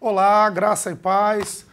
Olá, graça e paz.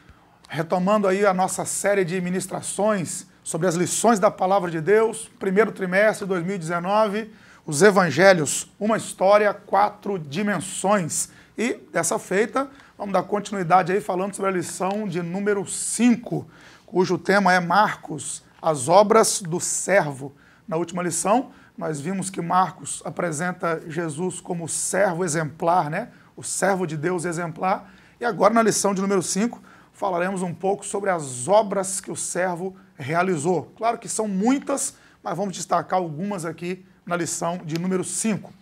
Retomando aí a nossa série de ministrações sobre as lições da palavra de Deus, primeiro trimestre de 2019, os evangelhos, uma história, quatro dimensões. E dessa feita, vamos dar continuidade aí falando sobre a lição de número 5, cujo tema é Marcos, as obras do servo. Na última lição, nós vimos que Marcos apresenta Jesus como servo exemplar, né? O servo de Deus exemplar. E agora, na lição de número 5, falaremos um pouco sobre as obras que o servo realizou. Claro que são muitas, mas vamos destacar algumas aqui na lição de número 5.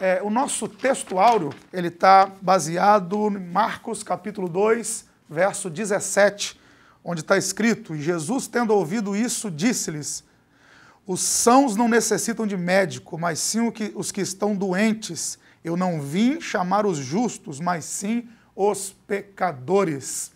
É, o nosso texto áureo, ele está baseado em Marcos capítulo 2, verso 17, onde está escrito, Jesus tendo ouvido isso, disse-lhes, os sãos não necessitam de médico, mas sim os que estão doentes. Eu não vim chamar os justos, mas sim os os pecadores.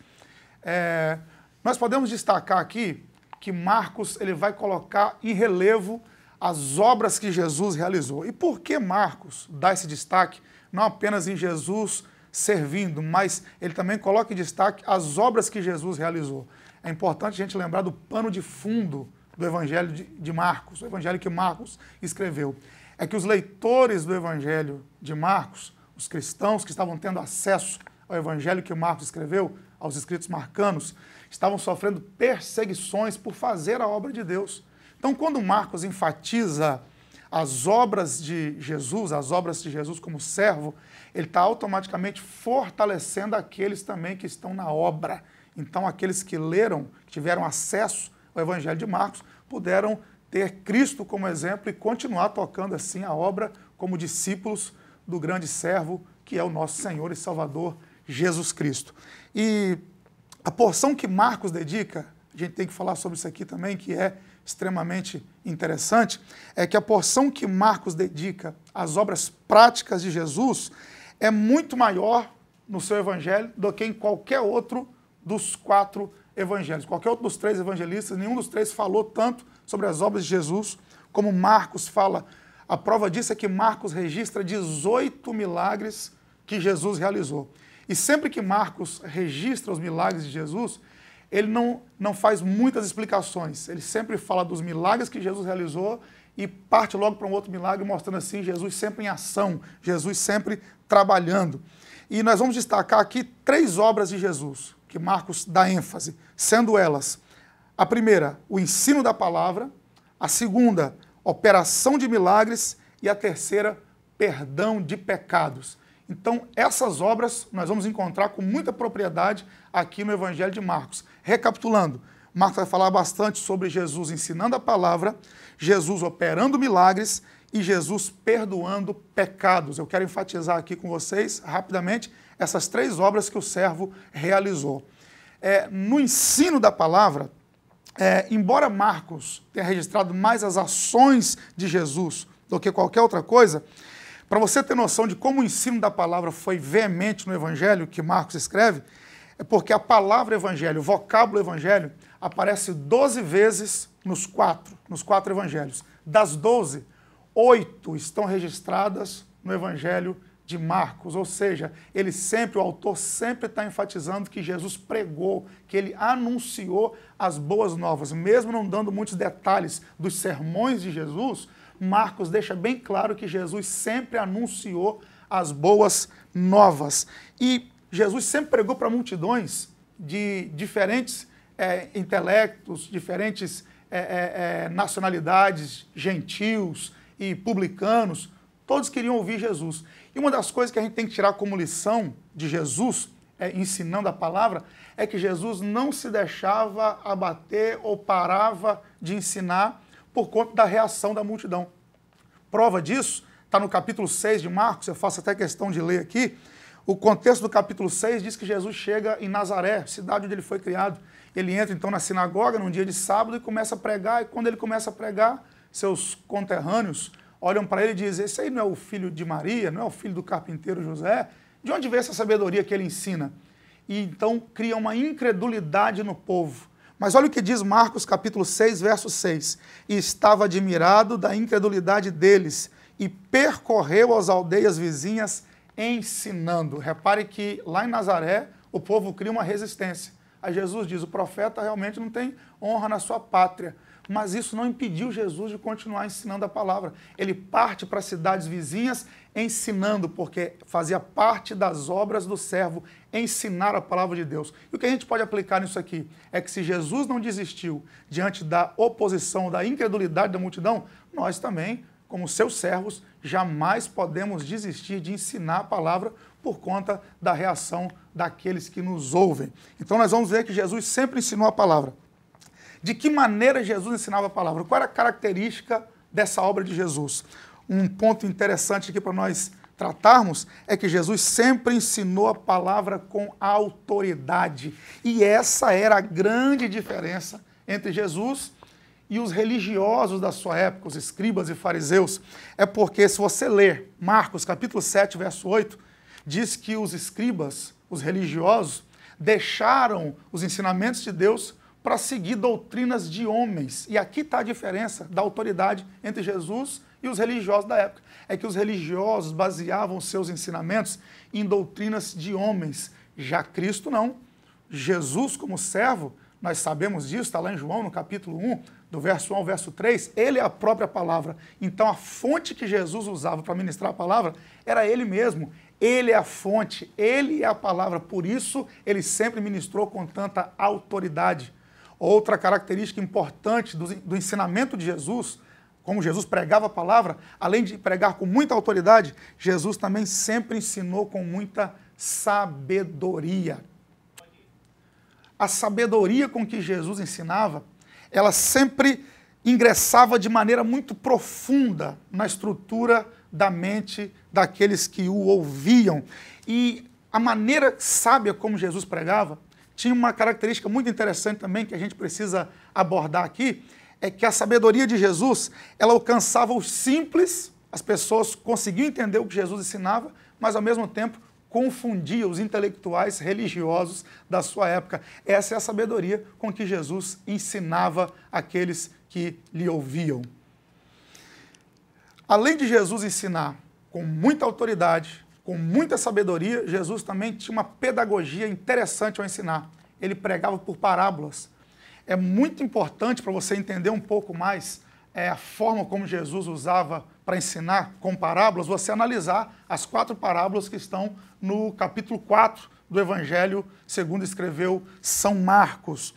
É, nós podemos destacar aqui que Marcos ele vai colocar em relevo as obras que Jesus realizou. E por que Marcos dá esse destaque não apenas em Jesus servindo, mas ele também coloca em destaque as obras que Jesus realizou. É importante a gente lembrar do pano de fundo do Evangelho de Marcos, o Evangelho que Marcos escreveu. É que os leitores do Evangelho de Marcos, os cristãos que estavam tendo acesso ao evangelho que Marcos escreveu aos escritos marcanos, estavam sofrendo perseguições por fazer a obra de Deus. Então, quando Marcos enfatiza as obras de Jesus, as obras de Jesus como servo, ele está automaticamente fortalecendo aqueles também que estão na obra. Então, aqueles que leram, que tiveram acesso ao Evangelho de Marcos, puderam ter Cristo como exemplo e continuar tocando assim a obra como discípulos do grande servo que é o nosso Senhor e Salvador Jesus Cristo. E a porção que Marcos dedica, a gente tem que falar sobre isso aqui também, que é extremamente interessante, é que a porção que Marcos dedica às obras práticas de Jesus é muito maior no seu evangelho do que em qualquer outro dos quatro evangelhos. Qualquer outro dos três evangelistas, nenhum dos três falou tanto sobre as obras de Jesus como Marcos fala. A prova disso é que Marcos registra 18 milagres que Jesus realizou. E sempre que Marcos registra os milagres de Jesus, ele não, não faz muitas explicações. Ele sempre fala dos milagres que Jesus realizou e parte logo para um outro milagre, mostrando assim Jesus sempre em ação, Jesus sempre trabalhando. E nós vamos destacar aqui três obras de Jesus que Marcos dá ênfase, sendo elas a primeira, o ensino da palavra, a segunda, operação de milagres e a terceira, perdão de pecados. Então, essas obras nós vamos encontrar com muita propriedade aqui no Evangelho de Marcos. Recapitulando, Marcos vai falar bastante sobre Jesus ensinando a palavra, Jesus operando milagres e Jesus perdoando pecados. Eu quero enfatizar aqui com vocês, rapidamente, essas três obras que o servo realizou. É, no ensino da palavra, é, embora Marcos tenha registrado mais as ações de Jesus do que qualquer outra coisa, para você ter noção de como o ensino da palavra foi veemente no Evangelho que Marcos escreve, é porque a palavra Evangelho, o vocábulo Evangelho, aparece 12 vezes nos quatro, nos quatro Evangelhos. Das 12, oito estão registradas no Evangelho de Marcos, ou seja, ele sempre, o autor sempre está enfatizando que Jesus pregou, que ele anunciou as boas novas, mesmo não dando muitos detalhes dos sermões de Jesus, Marcos deixa bem claro que Jesus sempre anunciou as boas novas. E Jesus sempre pregou para multidões de diferentes é, intelectos, diferentes é, é, é nacionalidades, gentios e publicanos. Todos queriam ouvir Jesus. E uma das coisas que a gente tem que tirar como lição de Jesus, é, ensinando a palavra, é que Jesus não se deixava abater ou parava de ensinar por conta da reação da multidão prova disso está no capítulo 6 de Marcos, eu faço até questão de ler aqui. O contexto do capítulo 6 diz que Jesus chega em Nazaré, cidade onde ele foi criado. Ele entra então na sinagoga num dia de sábado e começa a pregar. E quando ele começa a pregar, seus conterrâneos olham para ele e dizem: Esse aí não é o filho de Maria, não é o filho do carpinteiro José? De onde vem essa sabedoria que ele ensina? E então cria uma incredulidade no povo. Mas olha o que diz Marcos capítulo 6, verso 6. E estava admirado da incredulidade deles e percorreu as aldeias vizinhas ensinando. Repare que lá em Nazaré o povo cria uma resistência. Aí Jesus diz: o profeta realmente não tem honra na sua pátria. Mas isso não impediu Jesus de continuar ensinando a palavra. Ele parte para as cidades vizinhas ensinando, porque fazia parte das obras do servo ensinar a palavra de Deus. E o que a gente pode aplicar nisso aqui é que se Jesus não desistiu diante da oposição, da incredulidade da multidão, nós também, como seus servos, jamais podemos desistir de ensinar a palavra por conta da reação daqueles que nos ouvem. Então nós vamos ver que Jesus sempre ensinou a palavra. De que maneira Jesus ensinava a palavra? Qual era a característica dessa obra de Jesus? um ponto interessante aqui para nós tratarmos é que Jesus sempre ensinou a palavra com autoridade. E essa era a grande diferença entre Jesus e os religiosos da sua época, os escribas e fariseus. É porque se você ler Marcos capítulo 7, verso 8, diz que os escribas, os religiosos, deixaram os ensinamentos de Deus para seguir doutrinas de homens. E aqui está a diferença da autoridade entre Jesus e e os religiosos da época. É que os religiosos baseavam seus ensinamentos em doutrinas de homens, já Cristo não. Jesus, como servo, nós sabemos disso, está lá em João, no capítulo 1, do verso 1 ao verso 3, ele é a própria palavra. Então, a fonte que Jesus usava para ministrar a palavra era ele mesmo. Ele é a fonte, ele é a palavra. Por isso, ele sempre ministrou com tanta autoridade. Outra característica importante do, do ensinamento de Jesus como Jesus pregava a palavra, além de pregar com muita autoridade, Jesus também sempre ensinou com muita sabedoria. A sabedoria com que Jesus ensinava, ela sempre ingressava de maneira muito profunda na estrutura da mente daqueles que o ouviam. E a maneira sábia como Jesus pregava tinha uma característica muito interessante também que a gente precisa abordar aqui, é que a sabedoria de Jesus, ela alcançava os simples, as pessoas conseguiam entender o que Jesus ensinava, mas ao mesmo tempo confundia os intelectuais religiosos da sua época. Essa é a sabedoria com que Jesus ensinava aqueles que lhe ouviam. Além de Jesus ensinar com muita autoridade, com muita sabedoria, Jesus também tinha uma pedagogia interessante ao ensinar. Ele pregava por parábolas é muito importante para você entender um pouco mais é, a forma como Jesus usava para ensinar com parábolas, você analisar as quatro parábolas que estão no capítulo 4 do Evangelho, segundo escreveu São Marcos.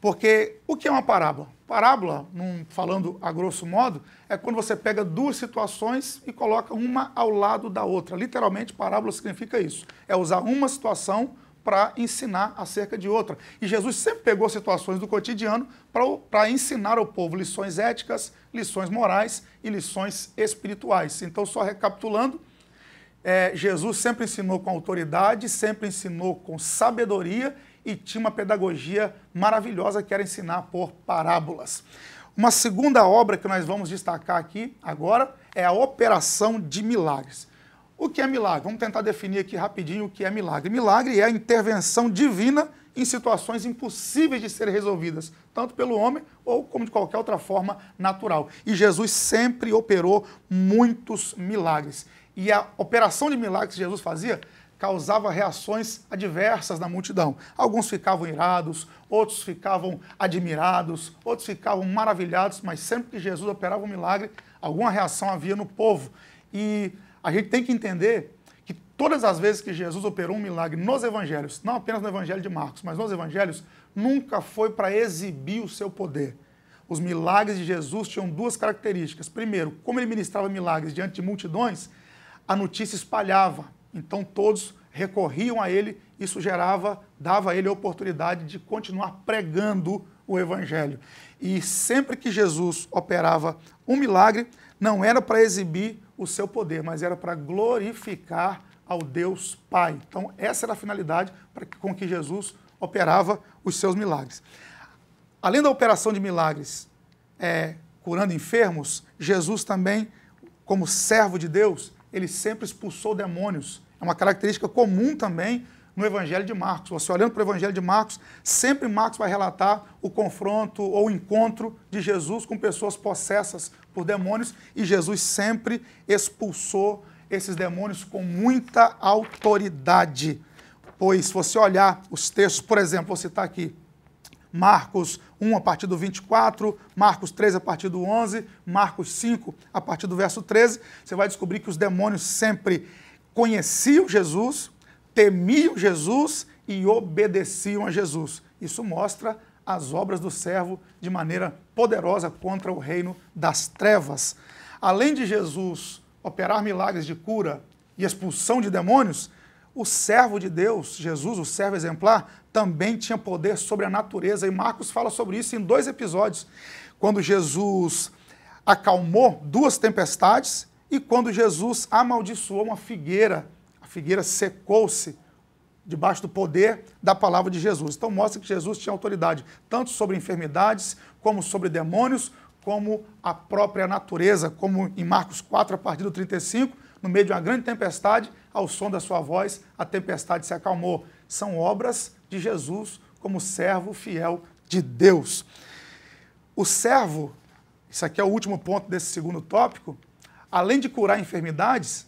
Porque o que é uma parábola? Parábola, num, falando a grosso modo, é quando você pega duas situações e coloca uma ao lado da outra. Literalmente, parábola significa isso: é usar uma situação para ensinar acerca de outra. E Jesus sempre pegou situações do cotidiano para ensinar ao povo lições éticas, lições morais e lições espirituais. Então, só recapitulando, é, Jesus sempre ensinou com autoridade, sempre ensinou com sabedoria e tinha uma pedagogia maravilhosa que era ensinar por parábolas. Uma segunda obra que nós vamos destacar aqui agora é a Operação de Milagres. O que é milagre? Vamos tentar definir aqui rapidinho o que é milagre. Milagre é a intervenção divina em situações impossíveis de serem resolvidas, tanto pelo homem ou como de qualquer outra forma natural. E Jesus sempre operou muitos milagres. E a operação de milagres que Jesus fazia causava reações adversas na multidão. Alguns ficavam irados, outros ficavam admirados, outros ficavam maravilhados, mas sempre que Jesus operava um milagre, alguma reação havia no povo. E a gente tem que entender que todas as vezes que Jesus operou um milagre nos evangelhos, não apenas no evangelho de Marcos, mas nos evangelhos, nunca foi para exibir o seu poder. Os milagres de Jesus tinham duas características. Primeiro, como ele ministrava milagres diante de multidões, a notícia espalhava. Então todos recorriam a ele, isso gerava, dava a ele a oportunidade de continuar pregando o evangelho. E sempre que Jesus operava um milagre, não era para exibir o seu poder, mas era para glorificar ao Deus Pai. Então, essa era a finalidade para que, com que Jesus operava os seus milagres. Além da operação de milagres, é, curando enfermos, Jesus também, como servo de Deus, ele sempre expulsou demônios. É uma característica comum também no Evangelho de Marcos. Você olhando para o Evangelho de Marcos, sempre Marcos vai relatar o confronto ou o encontro de Jesus com pessoas possessas por demônios e Jesus sempre expulsou esses demônios com muita autoridade. Pois, se você olhar os textos, por exemplo, vou citar aqui Marcos 1 a partir do 24, Marcos 3 a partir do 11, Marcos 5 a partir do verso 13, você vai descobrir que os demônios sempre conheciam Jesus, temiam Jesus e obedeciam a Jesus. Isso mostra as obras do servo de maneira poderosa contra o reino das trevas. Além de Jesus operar milagres de cura e expulsão de demônios, o servo de Deus, Jesus, o servo exemplar, também tinha poder sobre a natureza. E Marcos fala sobre isso em dois episódios. Quando Jesus acalmou duas tempestades e quando Jesus amaldiçoou uma figueira figueira secou-se debaixo do poder da palavra de Jesus. Então mostra que Jesus tinha autoridade tanto sobre enfermidades, como sobre demônios, como a própria natureza, como em Marcos 4, a partir do 35, no meio de uma grande tempestade, ao som da sua voz, a tempestade se acalmou. São obras de Jesus como servo fiel de Deus. O servo, isso aqui é o último ponto desse segundo tópico, além de curar enfermidades,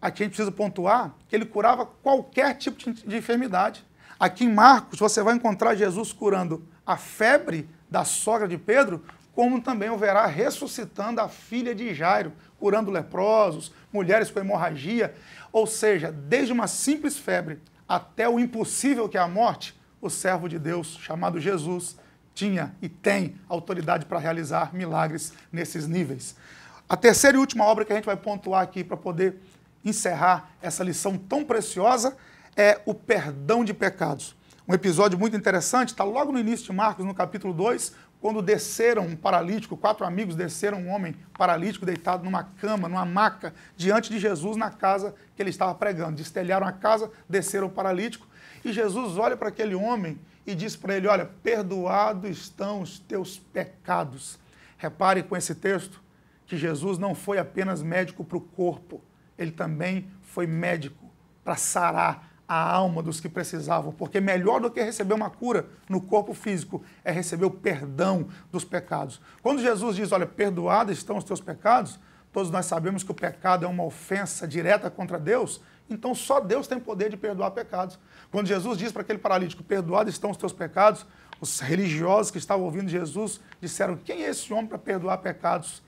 Aqui a gente precisa pontuar que ele curava qualquer tipo de enfermidade. Aqui em Marcos, você vai encontrar Jesus curando a febre da sogra de Pedro, como também o verá ressuscitando a filha de Jairo, curando leprosos, mulheres com hemorragia. Ou seja, desde uma simples febre até o impossível que é a morte, o servo de Deus, chamado Jesus, tinha e tem autoridade para realizar milagres nesses níveis. A terceira e última obra que a gente vai pontuar aqui para poder encerrar essa lição tão preciosa é o perdão de pecados. Um episódio muito interessante, está logo no início de Marcos, no capítulo 2, quando desceram um paralítico, quatro amigos desceram um homem paralítico deitado numa cama, numa maca, diante de Jesus na casa que ele estava pregando. Destelharam a casa, desceram o paralítico e Jesus olha para aquele homem e diz para ele: Olha, perdoados estão os teus pecados. Repare com esse texto que Jesus não foi apenas médico para o corpo, ele também foi médico para sarar a alma dos que precisavam, porque melhor do que receber uma cura no corpo físico é receber o perdão dos pecados. Quando Jesus diz, olha, perdoados estão os teus pecados, todos nós sabemos que o pecado é uma ofensa direta contra Deus, então só Deus tem poder de perdoar pecados. Quando Jesus diz para aquele paralítico, perdoados estão os teus pecados, os religiosos que estavam ouvindo Jesus disseram, quem é esse homem para perdoar pecados?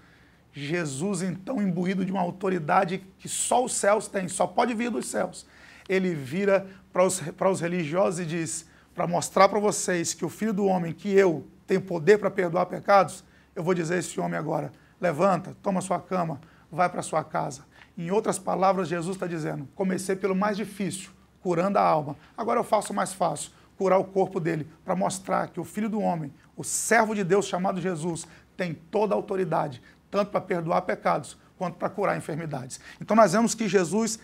Jesus, então, imbuído de uma autoridade que só os céus têm, só pode vir dos céus, ele vira para os, para os religiosos e diz: para mostrar para vocês que o filho do homem, que eu, tem poder para perdoar pecados, eu vou dizer a esse homem agora: levanta, toma sua cama, vai para sua casa. Em outras palavras, Jesus está dizendo: comecei pelo mais difícil, curando a alma. Agora eu faço o mais fácil, curar o corpo dele, para mostrar que o filho do homem, o servo de Deus chamado Jesus, tem toda a autoridade, tanto para perdoar pecados quanto para curar enfermidades. Então nós vemos que Jesus,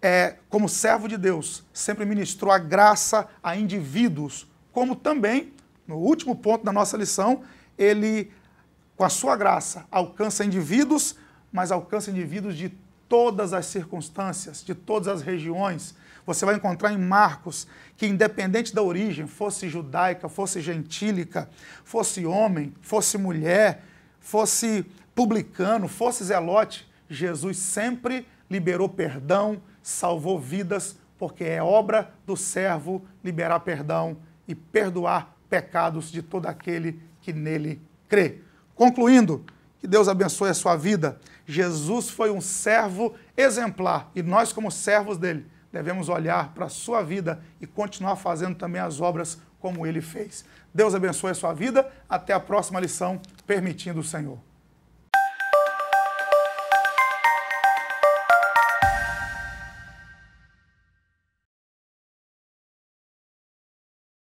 é, como servo de Deus, sempre ministrou a graça a indivíduos, como também, no último ponto da nossa lição, ele, com a sua graça, alcança indivíduos, mas alcança indivíduos de todas as circunstâncias, de todas as regiões. Você vai encontrar em Marcos que, independente da origem, fosse judaica, fosse gentílica, fosse homem, fosse mulher, fosse publicano, fosse zelote, Jesus sempre liberou perdão, salvou vidas, porque é obra do servo liberar perdão e perdoar pecados de todo aquele que nele crê. Concluindo, que Deus abençoe a sua vida. Jesus foi um servo exemplar e nós, como servos dele, devemos olhar para a sua vida e continuar fazendo também as obras como ele fez. Deus abençoe a sua vida. Até a próxima lição, permitindo o Senhor.